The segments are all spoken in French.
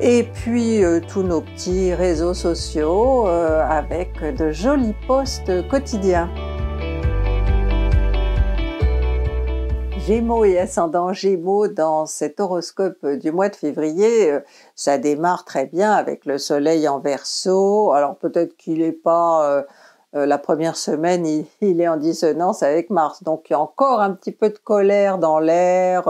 et puis euh, tous nos petits réseaux sociaux euh, avec de jolis posts quotidiens. Gémeaux et ascendant Gémeaux dans cet horoscope du mois de février, euh, ça démarre très bien avec le soleil en verso. Alors peut-être qu'il n'est pas la première semaine, il, est en dissonance avec Mars, donc il y a encore un petit peu de colère dans l'air.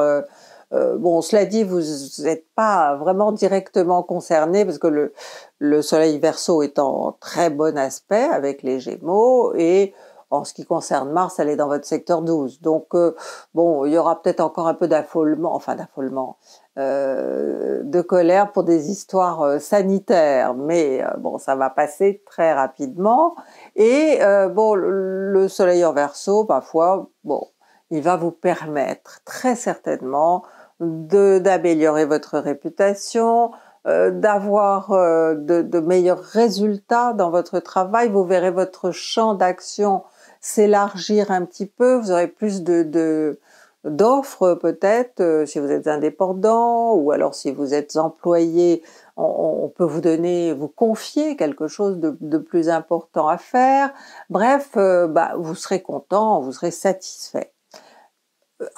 Euh, bon, cela dit, vous n'êtes pas vraiment directement concerné parce que le, Soleil Verseau est en très bon aspect avec les Gémeaux et en ce qui concerne Mars, elle est dans votre secteur 12. Donc, euh, bon, il y aura peut-être encore un peu d'affolement, enfin d'affolement, euh, de colère pour des histoires sanitaires, mais bon, ça va passer très rapidement. Et bon, le, soleil en verso, parfois, bon, il va vous permettre très certainement d'améliorer votre réputation, euh, d'avoir euh, de, meilleurs résultats dans votre travail. Vous verrez votre champ d'action s'élargir un petit peu, vous aurez plus de d'offres peut-être, euh, si vous êtes indépendant ou alors si vous êtes employé, on, peut vous donner, vous confier quelque chose de, de plus important à faire. Bref, bah, vous serez content, vous serez satisfait.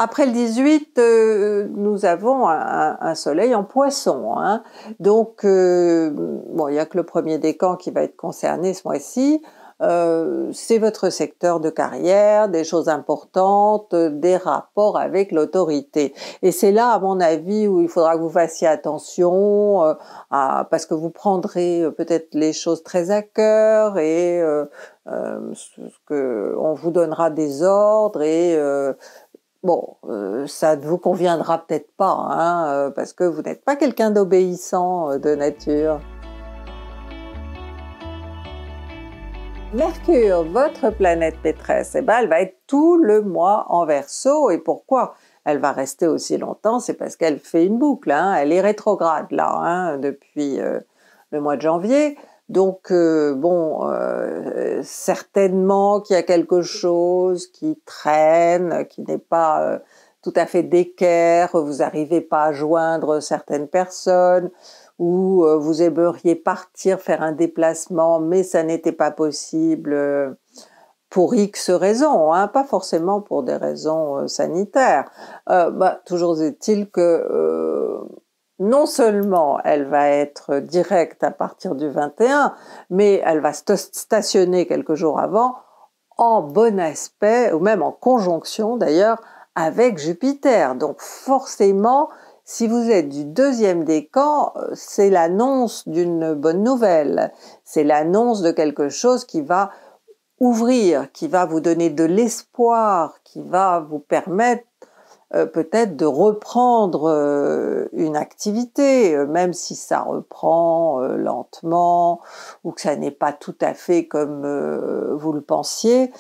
Après le 18, euh, nous avons un, soleil en poisson. Hein. Donc, euh, bon, il n'y a que le premier décan qui va être concerné ce mois-ci. Euh, c'est votre secteur de carrière, des choses importantes, des rapports avec l'autorité. Et c'est là, à mon avis, où il faudra que vous fassiez attention, parce que vous prendrez peut-être les choses très à cœur et que on vous donnera des ordres et Bon, euh, ça ne vous conviendra peut-être pas, hein, euh, parce que vous n'êtes pas quelqu'un d'obéissant euh, de nature. Mercure, votre planète maîtresse, eh ben, elle va être tout le mois en verso. Et pourquoi elle va rester aussi longtemps C'est parce qu'elle fait une boucle. Hein. Elle est rétrograde là, hein, depuis le mois de janvier. Donc euh, bon, euh, certainement qu'il y a quelque chose qui traîne, qui n'est pas euh, tout à fait d'équerre, vous n'arrivez pas à joindre certaines personnes, ou vous aimeriez partir faire un déplacement, mais ça n'était pas possible pour X raisons, hein, pas forcément pour des raisons sanitaires. Bah, toujours est-il que non seulement elle va être directe à partir du 21, mais elle va stationner quelques jours avant en bon aspect, ou même en conjonction d'ailleurs, avec Jupiter. Donc forcément, si vous êtes du deuxième décan, c'est l'annonce d'une bonne nouvelle, c'est l'annonce de quelque chose qui va ouvrir, qui va vous donner de l'espoir, qui va vous permettre euh, peut-être de reprendre euh, une activité, euh, même si ça reprend lentement ou que ça n'est pas tout à fait comme vous le pensiez.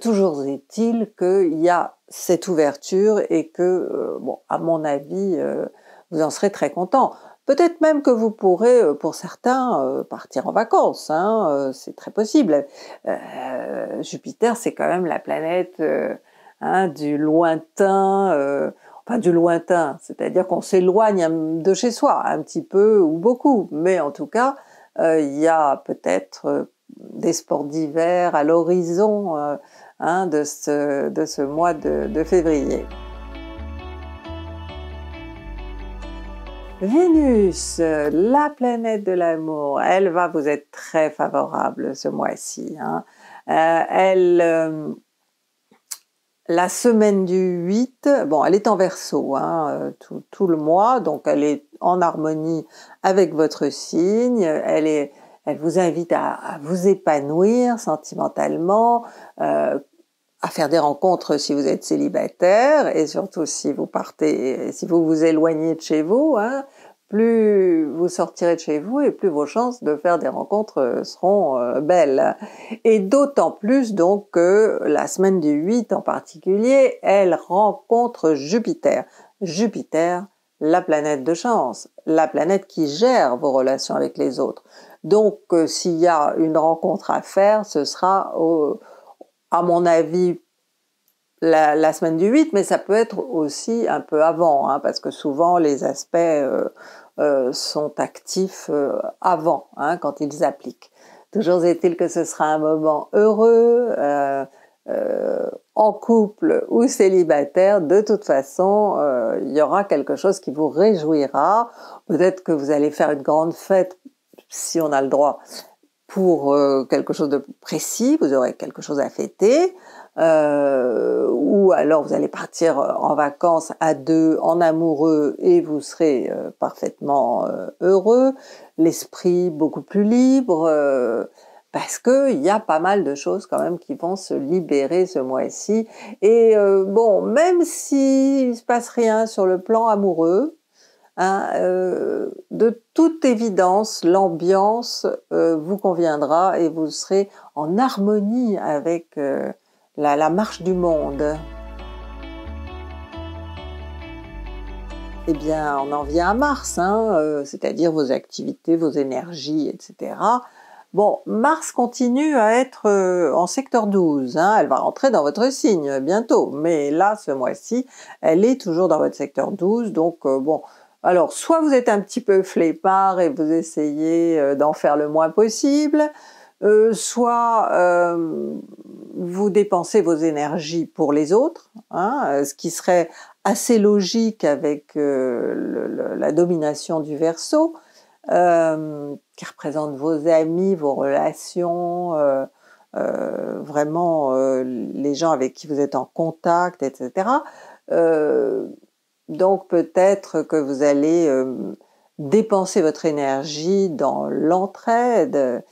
Toujours est-il qu'il y a cette ouverture et que, bon, à mon avis, vous en serez très content. Peut-être même que vous pourrez, pour certains, partir en vacances, hein, c'est très possible. Jupiter, c'est quand même la planète Hein, du lointain, euh, enfin du lointain, c'est-à-dire qu'on s'éloigne de chez soi un petit peu ou beaucoup, mais en tout cas, euh, il y a peut-être euh, des sports d'hiver à l'horizon hein, de, ce, mois de, février. Vénus, la planète de l'amour, elle va vous être très favorable ce mois-ci. Hein. elle, la semaine du 8, bon, elle est en verso hein, euh, tout, le mois, donc elle est en harmonie avec votre signe, elle, vous invite à, vous épanouir sentimentalement, euh, à faire des rencontres si vous êtes célibataire et surtout si vous partez, si vous vous éloignez de chez vous. Hein plus vous sortirez de chez vous et plus vos chances de faire des rencontres euh, seront euh, belles. Et d'autant plus donc que la semaine du 8 en particulier, elle rencontre Jupiter. Jupiter, la planète de chance, la planète qui gère vos relations avec les autres. Donc euh, s'il y a une rencontre à faire, ce sera à mon avis la, semaine du 8, mais ça peut être aussi un peu avant, hein, parce que souvent les aspects euh, euh, sont actifs euh, avant, hein, quand ils appliquent. Toujours est-il que ce sera un moment heureux, en couple ou célibataire, de toute façon, il y aura quelque chose qui vous réjouira. Peut-être que vous allez faire une grande fête si on a le droit, pour euh, quelque chose de précis, vous aurez quelque chose à fêter, euh, ou alors vous allez partir euh, en vacances à deux, en amoureux, et vous serez parfaitement heureux, l'esprit beaucoup plus libre, parce qu'il y a pas mal de choses quand même qui vont se libérer ce mois-ci. Et bon, même s'il se passe rien sur le plan amoureux, Hein, euh, de toute évidence, l'ambiance euh, vous conviendra et vous serez en harmonie avec euh, la, marche du monde. Eh bien, on en vient à Mars, hein, c'est-à-dire vos activités, vos énergies, etc. Bon, Mars continue à être en secteur 12, hein, elle va rentrer dans votre signe bientôt, mais là, ce mois-ci, elle est toujours dans votre secteur 12, donc bon, alors, soit vous êtes un petit peu flépard et vous essayez euh, d'en faire le moins possible, euh, soit euh, vous dépensez vos énergies pour les autres, hein, ce qui serait assez logique avec la domination du verso, qui représente vos amis, vos relations, vraiment les gens avec qui vous êtes en contact, etc. Donc peut-être que vous allez euh, dépenser votre énergie dans l'entraide,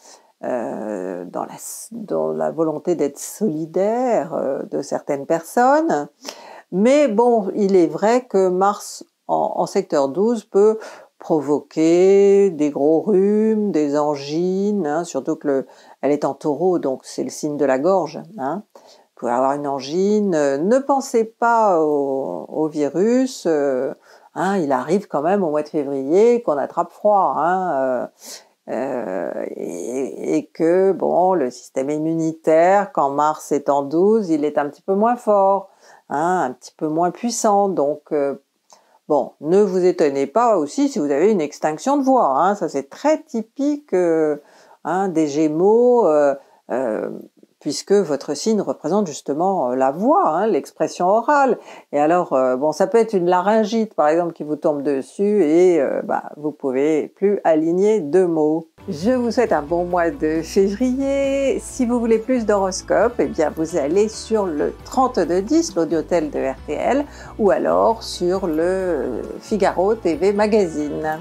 euh, dans, la, volonté d'être solidaire euh, de certaines personnes. Mais bon, il est vrai que Mars en, secteur 12 peut provoquer des gros rhumes, des angines, hein, surtout que le, elle est en taureau, donc c'est le signe de la gorge. Hein pouvez avoir une angine. Euh, ne pensez pas au, virus. Euh, hein, il arrive quand même au mois de février qu'on attrape froid. Hein, euh, et, que bon, le système immunitaire, quand Mars est en 12, il est un petit peu moins fort, hein, un petit peu moins puissant. Donc bon, ne vous étonnez pas aussi si vous avez une extinction de voix. ça c'est très typique des Gémeaux puisque votre signe représente justement euh, la voix, hein, l'expression orale. Et alors, euh, bon, ça peut être une laryngite, par exemple, qui vous tombe dessus et euh, bah, vous pouvez plus aligner deux mots. Je vous souhaite un bon mois de février. Si vous voulez plus d'horoscopes, eh bien, vous allez sur le 3210, l'audiotel de RTL, ou alors sur le Figaro TV Magazine.